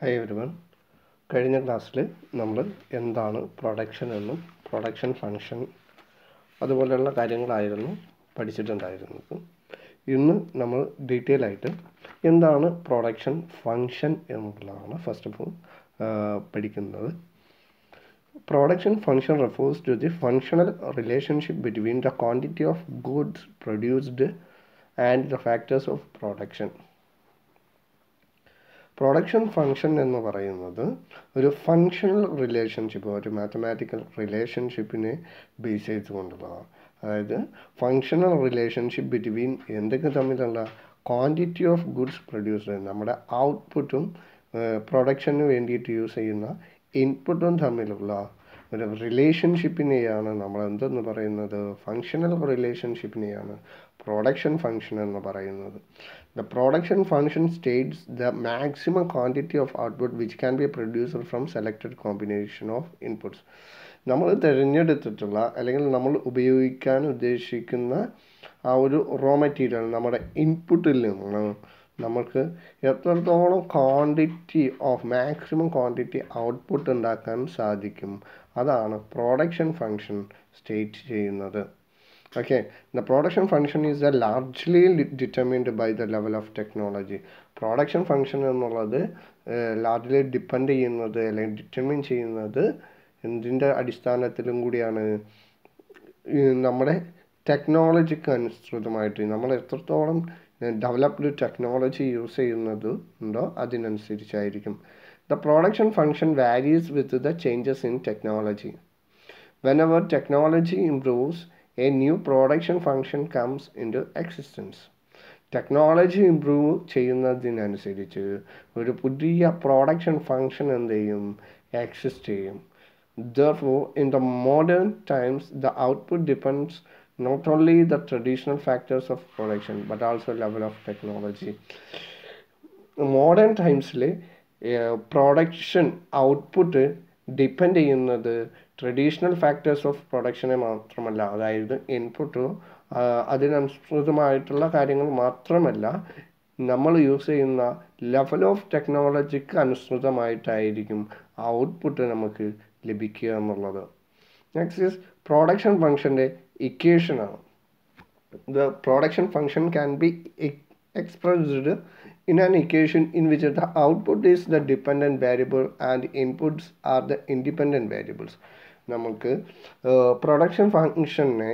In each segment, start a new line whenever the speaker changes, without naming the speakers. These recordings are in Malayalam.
ഹായ് എവരിവൺ കഴിഞ്ഞ ക്ലാസ്സിൽ നമ്മൾ എന്താണ് പ്രൊഡക്ഷൻ എന്നും പ്രൊഡക്ഷൻ ഫങ്ഷൻ അതുപോലെയുള്ള കാര്യങ്ങളായിരുന്നു പഠിച്ചിട്ടുണ്ടായിരുന്നത് ഇന്ന് നമ്മൾ ഡീറ്റെയിൽ ആയിട്ട് എന്താണ് പ്രൊഡക്ഷൻ ഫങ്ഷൻ എന്നുള്ളതാണ് ഫസ്റ്റ് ഓഫ് ഓൾ പഠിക്കുന്നത് production function refers to the functional relationship between the quantity of goods produced and the factors of production production function എന്ന് പറയുന്നത് ഒരു ഫങ്ഷണൽ റിലേഷൻഷിപ്പ് ഒരു മാത്തമാറ്റിക്കൽ റിലേഷൻഷിപ്പിനെ ബേസ് ചെയ്തുകൊണ്ടുള്ളതാണ് അതായത് ഫങ്ഷണൽ റിലേഷൻഷിപ്പ് ബിറ്റ്വീൻ എന്തൊക്കെ തമ്മിലുള്ള ക്വാണ്ടിറ്റി ഓഫ് ഗുഡ്സ് പ്രൊഡ്യൂസ്ഡ് നമ്മുടെ ഔട്ട്പുട്ടും പ്രൊഡക്ഷന് വേണ്ടിയിട്ട് യൂസ് ചെയ്യുന്ന ഇൻപുട്ടും തമ്മിലുള്ള ഒരു റിലേഷൻഷിപ്പിനെയാണ് നമ്മൾ എന്തെന്ന് പറയുന്നത് ഫങ്ഷണൽ റിലേഷൻഷിപ്പിനെയാണ് പ്രൊഡക്ഷൻ ഫങ്ഷൻ എന്ന് പറയുന്നത് the production function states the maximum quantity of output which can be producer from selected combination of inputs നമ്മൾ തിരഞ്ഞെടുത്തിട്ടുള്ള അല്ലെങ്കിൽ നമ്മൾ ഉപയോഗിക്കാൻ ഉദ്ദേശിക്കുന്ന ആ ഒരു റോ മെറ്റീരിയൽ നമ്മുടെ ഇൻപുട്ടിൽ നിന്ന് നമ്മൾക്ക് എത്രത്തോളം quantity of maximum quantity output ഉണ്ടാക്കാൻ സാധിക്കും അതാണ് പ്രൊഡക്ഷൻ ഫങ്ഷൻ സ്റ്റേറ്റ് ചെയ്യുന്നത് okay the production function is a largely determined by the level of technology production function എന്നുള്ളത് ലാർജ്ലി ഡിപ്പെൻഡ് ചെയ്യുന്നത് അല്ലെങ്കിൽ ഡിറ്റർമിൻ ചെയ്യുന്നത് എന്തിൻ്റെ അടിസ്ഥാനത്തിലും കൂടിയാണ് നമ്മുടെ ടെക്നോളജിക്ക് അനുസൃതമായിട്ട് നമ്മൾ എത്രത്തോളം ഡെവലപ്ഡ് ടെക്നോളജി യൂസ് ചെയ്യുന്നത് ഉണ്ടോ അതിനനുസരിച്ചായിരിക്കും the production function varies with the changes in technology whenever technology improves a new production function comes into existence technology improve ചെയ്യുന്നതിനനുസരിച്ച് ഒരു പുതിയ പ്രൊഡക്ഷൻ ഫങ്ഷൻ എന്ത് ചെയ്യും എക്സിസ്റ്റ് ചെയ്യും therefore in the modern times the output depends not only the traditional factors of production but also level of technology modern ടൈംസിൽ പ്രൊഡക്ഷൻ ഔട്ട്പുട്ട് ഡിപ്പെൻഡ് ചെയ്യുന്നത് ട്രഡീഷണൽ ഫാക്ടേഴ്സ് ഓഫ് പ്രൊഡക്ഷനെ മാത്രമല്ല അതായത് ഇൻപുട്ട് അതിനനുസൃതമായിട്ടുള്ള കാര്യങ്ങൾ മാത്രമല്ല നമ്മൾ യൂസ് ചെയ്യുന്ന ലെവൽ ഓഫ് ടെക്നോളജിക്ക് അനുസൃതമായിട്ടായിരിക്കും ഔട്ട്പുട്ട് നമുക്ക് ലഭിക്കുക എന്നുള്ളത് നെക്സ്റ്റ് ഇസ് പ്രൊഡക്ഷൻ ഫങ്ഷൻ്റെ ഇക്വേഷനാണ് the production function can be expressed in an equation in which the output is the dependent variable and inputs are the independent variables നമുക്ക് പ്രൊഡക്ഷൻ ഫങ്ഷനെ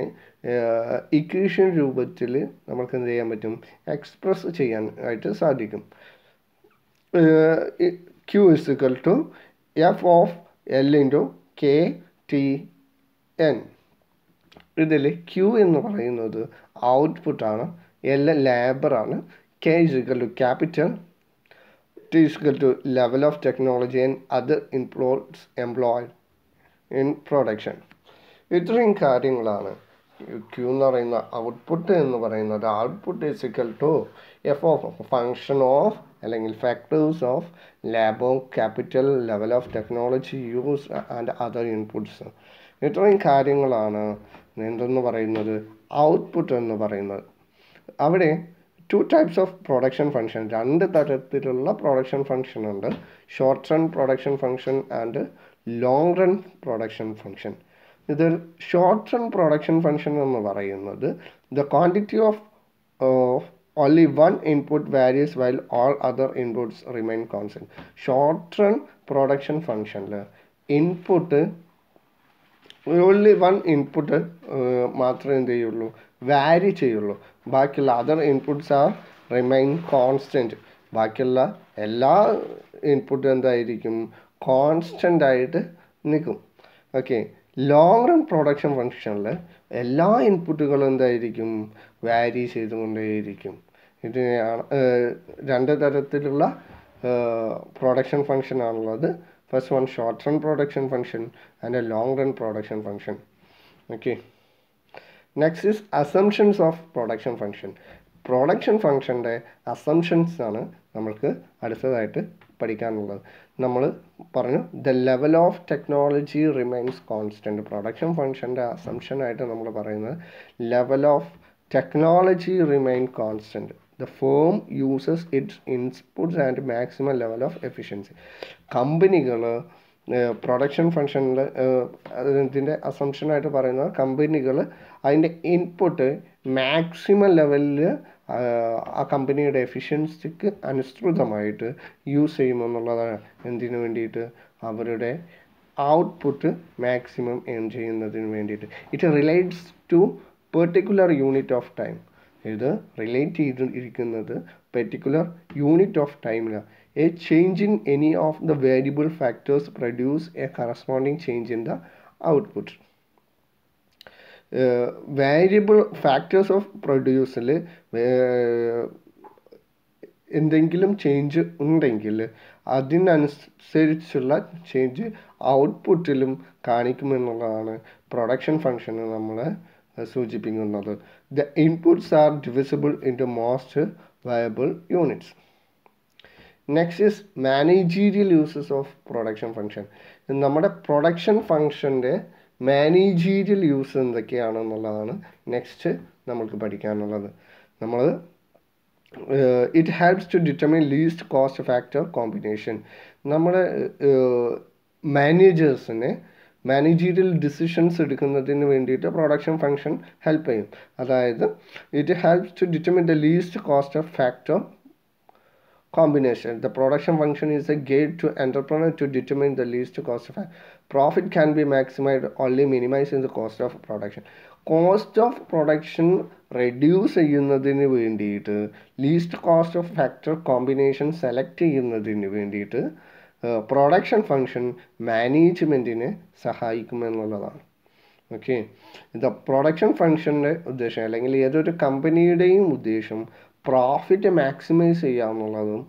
ഇക്വേഷൻ രൂപത്തിൽ നമുക്ക് എന്ത് ചെയ്യാൻ പറ്റും എക്സ്പ്രസ് ചെയ്യാൻ ആയിട്ട് സാധിക്കും Q is equal to F of L into K T N ഇതിൽ ക്യൂ എന്ന് പറയുന്നത് ഔട്ട്പുട്ടാണ് എൽ ലേബറാണ് K is equal to capital T is equal to level of technology and other employs employed in production ഇത്രയും കാര്യങ്ങളാണ് ക്യൂ എന്ന് പറയുന്ന ഔട്ട്പുട്ട് എന്ന് പറയുന്നത് output is equal to F of function of അല്ലെങ്കിൽ factors of lab capital level of technology use and other inputs ഇത്രയും കാര്യങ്ങളാണ് എന്തെന്ന് പറയുന്നത് ഔട്ട്പുട്ട് എന്ന് പറയുന്നത് അവിടെ two types of production function രണ്ട് തരത്തിലുള്ള പ്രൊഡക്ഷൻ ഫംഗ്ഷൻ ഉണ്ട് short run production function and long run production function ഇതിൽ ഷോർട്ട് റൺ പ്രൊഡക്ഷൻ ഫംഗ്ഷൻ എന്ന് പറയുന്നത് the quantity of only one input varies while all other inputs remain constant short run production ഫംഗ്ഷനിൽ ഇൻപുട്ട് ഓൺലി വൺ ഇൻപുട്ട് മാത്രമേ എന്ത് ചെയ്യുള്ളൂ വാരി ചെയ്യുള്ളൂ ബാക്കിയുള്ള other inputs are remain constant ബാക്കിയുള്ള എല്ലാ ഇൻപുട്ട് എന്തായിരിക്കും കോൺസ്റ്റൻ്റ് ആയിട്ട് നിൽക്കും ഓക്കെ ലോങ് റൺ പ്രൊഡക്ഷൻ ഫംഗ്ഷനിൽ എല്ലാ ഇൻപുട്ടുകളും എന്തായിരിക്കും വാരി ചെയ്തുകൊണ്ടേയിരിക്കും ഇതിനെയാണ് രണ്ട് തരത്തിലുള്ള പ്രൊഡക്ഷൻ ഫംഗ്ഷൻ ആണുള്ളത് first one short run production function and a long run production function okay next is assumptions of production function production ഫംഗ്ഷൻ്റെ അസംഷൻസ് ആണ് നമ്മൾക്ക് അടുത്തതായിട്ട് പഠിക്കാനുള്ളത് നമ്മൾ പറഞ്ഞു the level of technology remains constant production ഫംഗ്ഷൻ്റെ അസംഷനായിട്ട് നമ്മൾ പറയുന്നത് level of technology remain constant the firm uses its inputs and maximum level of efficiency കമ്പനികൾ പ്രൊഡക്ഷൻ ഫങ്ഷനിൽ ഇതിൻ്റെ അസംഷനായിട്ട് പറയുന്നത് കമ്പനികൾ അതിൻ്റെ ഇൻപുട്ട് മാക്സിമം ലെവലിൽ ആ കമ്പനിയുടെ എഫിഷ്യൻസിക്ക് അനുസൃതമായിട്ട് യൂസ് ചെയ്യുമെന്നുള്ളതാണ് എന്തിനു വേണ്ടിയിട്ട് അവരുടെ ഔട്ട്പുട്ട് മാക്സിമം എയിം ചെയ്യുന്നതിന് വേണ്ടിയിട്ട് it relates to particular unit of time ഇത് റിലേറ്റ് ചെയ്തിരിക്കുന്നത് ഇരിക്കുന്നത് പെർട്ടിക്കുലർ യൂണിറ്റ് ഓഫ് ടൈമിലാണ് a change in any of the variable factors produce a corresponding change in the output variable factors of പ്രൊഡ്യൂസിൽ എന്തെങ്കിലും ചേഞ്ച് ഉണ്ടെങ്കിൽ അതിനനുസരിച്ചുള്ള ചേഞ്ച് ഔട്ട്പുട്ടിലും കാണിക്കുമെന്നുള്ളതാണ് പ്രൊഡക്ഷൻ ഫങ്ഷന് നമ്മൾ സൂചിപ്പിക്കുന്നത് the inputs are divisible into most viable units next is managerial uses of production function നമ്മുടെ പ്രൊഡക്ഷൻ ഫംഗ്ഷൻ്റെ മാനേജീരിയൽ യൂസ് എന്തൊക്കെയാണെന്നുള്ളതാണ് നെക്സ്റ്റ് നമ്മൾക്ക് പഠിക്കാനുള്ളത് നമ്മൾ it helps to determine least cost factor combination നമ്മുടെ മാനേജേഴ്സിനെ മാനേജീരിയൽ ഡിസിഷൻസ് എടുക്കുന്നതിന് വേണ്ടിയിട്ട് പ്രൊഡക്ഷൻ ഫംഗ്ഷൻ ഹെൽപ്പ് ചെയ്യും അതായത് it helps to determine the least cost of factor combination. The production function is a gate to entrepreneur to determine the least cost of profit can be maximized only minimizing the cost of production. Cost of production reduce ചെയ്യുന്നതിന് വേണ്ടിയിട്ട് least cost of factor combination select ചെയ്യുന്നതിന് വേണ്ടിയിട്ട് പ്രൊഡക്ഷൻ ഫങ്ഷൻ മാനേജ്മെൻറ്റിനെ സഹായിക്കുമെന്നുള്ളതാണ് ഓക്കെ ഇത് പ്രൊഡക്ഷൻ ഫങ്ഷൻ്റെ ഉദ്ദേശം അല്ലെങ്കിൽ ഏതൊരു കമ്പനിയുടെയും ഉദ്ദേശം പ്രോഫിറ്റ് മാക്സിമൈസ് ചെയ്യുക എന്നുള്ളതും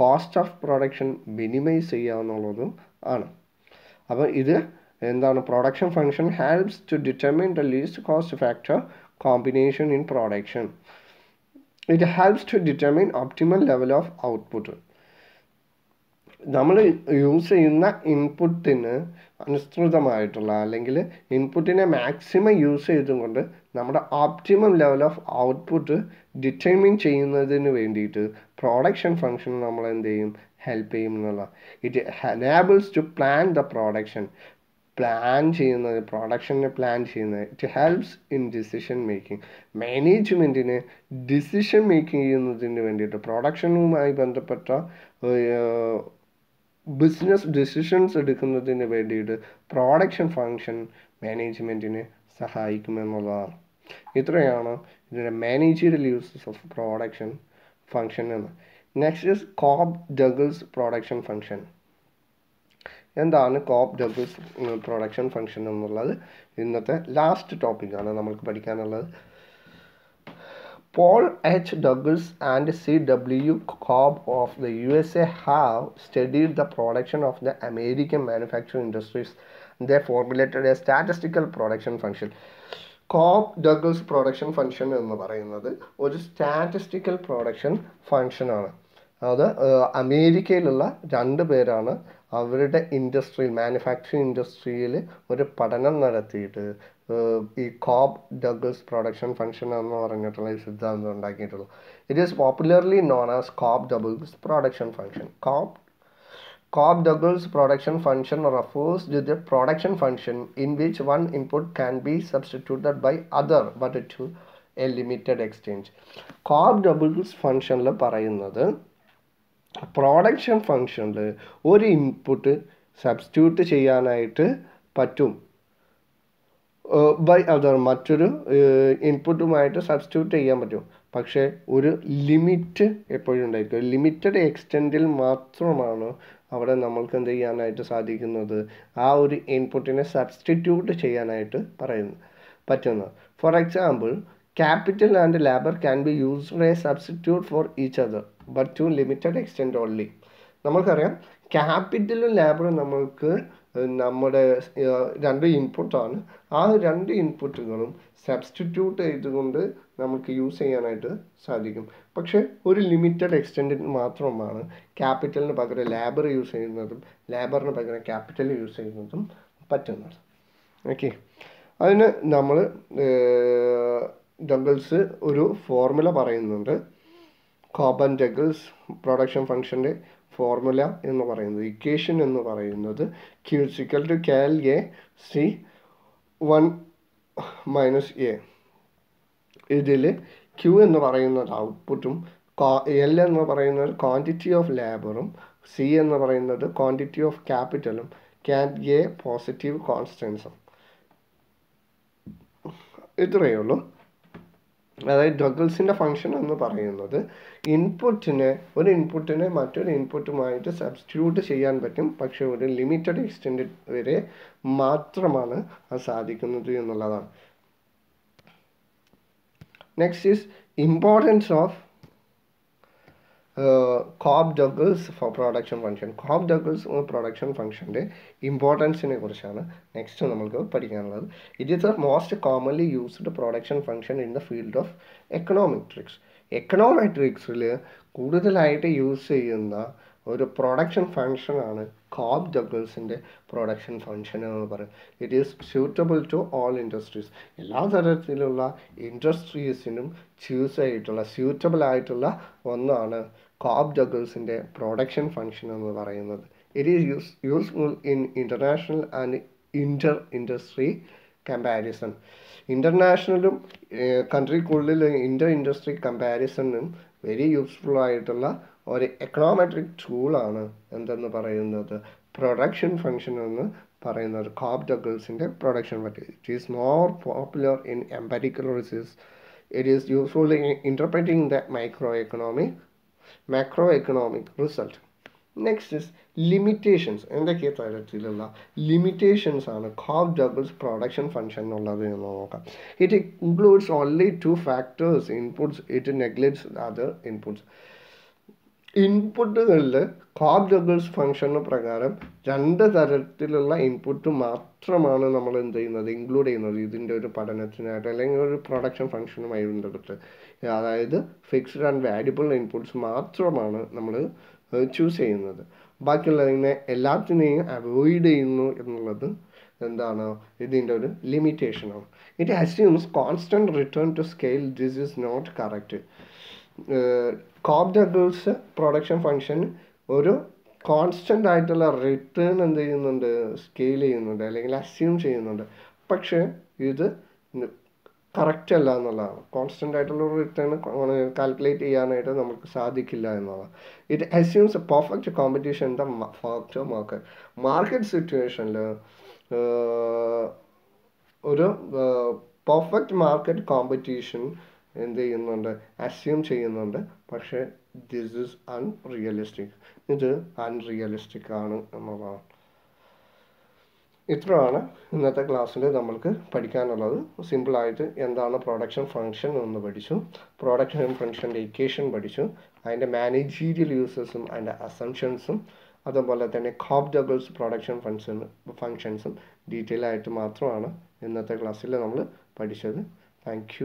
കോസ്റ്റ് ഓഫ് പ്രൊഡക്ഷൻ മിനിമൈസ് ചെയ്യുക എന്നുള്ളതും ആണ് അപ്പോൾ ഇത് എന്താണ് production function helps to determine the least cost factor combination in production it helps to determine optimal level of output നമ്മൾ യൂസ് ചെയ്യുന്ന ഇൻപുട്ടിന് അനുസൃതമായിട്ടുള്ള അല്ലെങ്കിൽ ഇൻപുട്ടിനെ മാക്സിമം യൂസ് ചെയ്തുകൊണ്ട് നമ്മുടെ optimum level of output determine ചെയ്യുന്നതിന് വേണ്ടിയിട്ട് പ്രൊഡക്ഷൻ ഫംഗ്ഷൻ നമ്മൾ എന്ത് ചെയ്യും ഹെൽപ്പ് ചെയ്യും എന്നുള്ള it enables to plan the production plan ചെയ്യുന്നത് പ്രൊഡക്ഷനെ പ്ലാൻ ചെയ്യുന്നത് it helps in decision making മാനേജ്മെൻറ്റിന് ഡിസിഷൻ മേക്കിംഗ് ചെയ്യുന്നതിന് വേണ്ടിയിട്ട് പ്രൊഡക്ഷനുമായി ബന്ധപ്പെട്ട ബിസിനസ് ഡിസിഷൻസ് എടുക്കുന്നതിന് വേണ്ടിയിട്ട് പ്രോഡക്ഷൻ ഫങ്ഷൻ മാനേജ്മെൻറ്റിന് സഹായിക്കുമെന്നുള്ളതാണ് ഇത്രയാണ് ഇതിൻ്റെ managerial uses of production function എന്ന് next is Cobb Douglas production function എന്താണ് കോബ് ഡബിൾസ് പ്രൊഡക്ഷൻ ഫങ്ഷൻ എന്നുള്ളത് ഇന്നത്തെ ലാസ്റ്റ് ടോപ്പിക്കാണ് നമ്മൾക്ക് പഠിക്കാനുള്ളത് Paul H Douglas and C W Cobb of the U S A have studied the production of the American manufacturing industries the formulated a statistical production function Cobb Douglas production function എന്ന് പറയുന്നത് ഒരു സ്റ്റാറ്റിസ്റ്റിക്കൽ പ്രൊഡക്ഷൻ ഫംഗ്ഷനാണ് അത് അമേരിക്കയിലുള്ള രണ്ട് പേരാണ് അവരുടെ ഇൻഡസ്ട്രി മാനുഫാക്ചറിംഗ് ഇൻഡസ്ട്രിയിൽ ഒരു പഠനം നടത്തിയിട്ട് ഈ കോബ് ഡഗസ് പ്രൊഡക്ഷൻ ഫംഗ്ഷൻ എന്ന് പറഞ്ഞിട്ടുള്ള ഈ സിദ്ധാന്തം ഉണ്ടാക്കിയിട്ടുള്ളൂ it is popularly known as Cobb Douglas production function Cobb Cobb Douglas production function refers to the production function in which one input can be substituted by other but to a limited exchange Cobb Douglas ഫംഗ്ഷനിൽ പറയുന്നത് പ്രൊഡക്ഷൻ ഫംഗ്ഷനിൽ ഒരു ഇൻപുട്ട് സബ്സ്റ്റിറ്റ്യൂട്ട് ചെയ്യാനായിട്ട് പറ്റും ബൈ അതർ മറ്റൊരു ഇൻപുട്ടുമായിട്ട് സബ്സ്റ്റിറ്റ്യൂട്ട് ചെയ്യാൻ പറ്റും പക്ഷേ ഒരു ലിമിറ്റ് എപ്പോഴും ഉണ്ടായിരിക്കും ലിമിറ്റഡ് എക്സ്റ്റെൻറ്റിൽ മാത്രമാണ് അവിടെ നമ്മൾക്ക് എന്ത് ചെയ്യാനായിട്ട് സാധിക്കുന്നത് ആ ഒരു ഇൻപുട്ടിനെ സബ്സ്റ്റിറ്റ്യൂട്ട് ചെയ്യാനായിട്ട് പറയുന്നു പറ്റുന്നത് for example capital and labour can be used a substitute for each other but to limited extent only നമുക്കറിയാം ക്യാപിറ്റലും ലേബറും നമ്മൾക്ക് നമ്മുടെ രണ്ട് ഇൻപുട്ടാണ് ആ രണ്ട് ഇൻപുട്ടുകളും സബ്സ്റ്റിറ്റ്യൂട്ട് ചെയ്തുകൊണ്ട് നമുക്ക് യൂസ് ചെയ്യാനായിട്ട് സാധിക്കും പക്ഷേ ഒരു ലിമിറ്റഡ് എക്സ്റ്റെൻഡിന് മാത്രമാണ് ക്യാപിറ്റലിന് പകരം ലേബർ യൂസ് ചെയ്യുന്നതും ലേബറിന് പകരം ക്യാപിറ്റൽ യൂസ് ചെയ്യുന്നതും പറ്റുന്നത് ഓക്കെ അതിന് നമ്മൾ ഡഗിൾസ് ഒരു ഫോർമുല പറയുന്നുണ്ട് കോബൻ ഡഗിൾസ് പ്രൊഡക്ഷൻ ഫംഗ്ഷൻ്റെ ഫോർമുല എന്ന് പറയുന്നത് ഇക്വേഷൻ എന്ന് പറയുന്നത് Q is equal to K L a C one minus a ഇതിൽ ക്യൂ എന്ന് പറയുന്ന ഔട്ട്പുട്ടും എൽ എന്ന് പറയുന്നത് ക്വാണ്ടിറ്റി ഓഫ് ലേബറും സി എന്ന് പറയുന്നത് ക്വാണ്ടിറ്റി ഓഫ് ക്യാപിറ്റലും ക്യാൻ എ പോസിറ്റീവ് കോൺസ്റ്റൻസും ഇത്രയേ ഉള്ളൂ അതായത് ഡഗിൾസിൻ്റെ ഫംഗ്ഷൻ എന്ന് പറയുന്നത് ഇൻപുട്ടിനെ ഒരു ഇൻപുട്ടിനെ മറ്റൊരു ഇൻപുട്ടുമായിട്ട് സബ്സ്റ്റിറ്റ്യൂട്ട് ചെയ്യാൻ പറ്റും പക്ഷേ ഒരു ലിമിറ്റഡ് എക്സ്റ്റെൻഡ് വരെ മാത്രമാണ് അത് സാധിക്കുന്നത് എന്നുള്ളതാണ് next is importance of Cobb Douglas for production function Cobb Douglas എന്ന പ്രൊഡക്ഷൻ ഫംഗ്ഷൻ്റെ ഇമ്പോർട്ടൻസിനെ കുറിച്ചാണ് നെക്സ്റ്റ് നമ്മൾക്ക് പഠിക്കാനുള്ളത് it is the most commonly used production function in the field of econometrics എക്കണോമെട്രിക്സിൽ കൂടുതലായിട്ട് യൂസ് ചെയ്യുന്ന ഒരു പ്രൊഡക്ഷൻ ഫംഗ്ഷനാണ് കോബ് ജഗിൾസിൻ്റെ പ്രൊഡക്ഷൻ ഫംഗ്ഷൻ എന്ന് പറയുന്നത് it is suitable to all industries എല്ലാ തരത്തിലുള്ള ഇൻഡസ്ട്രീസിനും ചൂസ് ആയിട്ടുള്ള സ്യൂട്ടബിൾ ആയിട്ടുള്ള ഒന്നാണ് കോബ് ജഗിൾസിൻ്റെ പ്രൊഡക്ഷൻ ഫംഗ്ഷൻ എന്ന് പറയുന്നത് it is use useful in international and inter industry comparison ഇൻ്റർനാഷണലും കൺട്രിക്കുള്ളിൽ ഇൻ്റർ ഇൻഡസ്ട്രി കമ്പാരിസണും വെരി യൂസ്ഫുൾ ആയിട്ടുള്ള ഒരു എക്കണോമെട്രിക് ടൂളാണ് എന്തെന്ന് പറയുന്നത് പ്രൊഡക്ഷൻ ഫംഗ്ഷൻ എന്ന് പറയുന്നത് കോപ് ഡഗിൾസിൻ്റെ പ്രൊഡക്ഷൻ പറ്റി it is more popular in empirical research it is useful in interpreting the micro economic macro economic result next is limitations എന്തൊക്കെ തരത്തിലുള്ള ലിമിറ്റേഷൻസ് ആണ് കോപ് ഡബിൾസ് പ്രൊഡക്ഷൻ ഫംഗ്ഷൻ ഉള്ളത് എന്ന് നോക്കാം it includes only two factors inputs it neglects other inputs ഇൻപുട്ടുകളിൽ കാർഡഗേഴ്സ് ഫംഗ്ഷന് പ്രകാരം രണ്ട് തരത്തിലുള്ള ഇൻപുട്ട് മാത്രമാണ് നമ്മൾ എന്ത് ചെയ്യുന്നത് ഇൻക്ലൂഡ് ചെയ്യുന്നത് ഇതിൻ്റെ ഒരു പഠനത്തിനായിട്ട് അല്ലെങ്കിൽ ഒരു പ്രൊഡക്ഷൻ ഫംഗ്ഷനുമായി ബന്ധപ്പെട്ട് അതായത് ഫിക്സ്ഡ് ആൻഡ് വാല്യുബിൾ ഇൻപുട്സ് മാത്രമാണ് നമ്മൾ ചൂസ് ചെയ്യുന്നത് ബാക്കിയുള്ളതിനെ എല്ലാത്തിനെയും അവോയ്ഡ് ചെയ്യുന്നു എന്നുള്ളത് എന്താണ് ഇതിൻ്റെ ഒരു ലിമിറ്റേഷനാണ് it assumes constant return to scale this is not correct കോബ്ജ പ്രൊഡക്ഷൻ ഫങ്ഷൻ ഒരു കോൺസ്റ്റൻ്റ് ആയിട്ടുള്ള റിട്ടേൺ എന്ത് ചെയ്യുന്നുണ്ട് സ്കെയിൽ ചെയ്യുന്നുണ്ട് അല്ലെങ്കിൽ അസ്യൂം ചെയ്യുന്നുണ്ട് പക്ഷേ ഇത് കറക്റ്റ് അല്ല എന്നുള്ളതാണ് കോൺസ്റ്റൻ്റ് ആയിട്ടുള്ള ഒരു റിട്ടേൺ കാൽക്കുലേറ്റ് ചെയ്യാനായിട്ട് നമുക്ക് സാധിക്കില്ല എന്നുള്ളതാണ് it assumes a perfect competition the factor market market സിറ്റുവേഷനിൽ ഒരു പെർഫെക്റ്റ് മാർക്കറ്റ് കോമ്പറ്റീഷൻ എന്ത് ചെയ്യുന്നുണ്ട് അസ്യൂം ചെയ്യുന്നുണ്ട് പക്ഷേ ദിസ് ഇസ് അൺറിയലിസ്റ്റിക് ഇത് അൺറിയലിസ്റ്റിക് ആണ് എന്നുള്ളതാണ് ഇത്രയാണ് ഇന്നത്തെ ക്ലാസ്സിൽ നമ്മൾക്ക് പഠിക്കാനുള്ളത് സിമ്പിളായിട്ട് എന്താണ് പ്രൊഡക്ഷൻ ഫങ്ഷൻ എന്ന് പഠിച്ചു പ്രൊഡക്ഷൻ ഫങ്ഷൻ്റെ ഇക്വേഷൻ പഠിച്ചു അതിൻ്റെ മാനേജീരിയൽ യൂസസും അതിൻ്റെ അസംഷൻസും അതുപോലെ തന്നെ കോപ് ഡബിൾസ് പ്രൊഡക്ഷൻ ഫങ്ഷൻ ഫങ്ഷൻസും ഡീറ്റെയിൽ ആയിട്ട് മാത്രമാണ് ഇന്നത്തെ ക്ലാസ്സിൽ നമ്മൾ പഠിച്ചത് താങ്ക്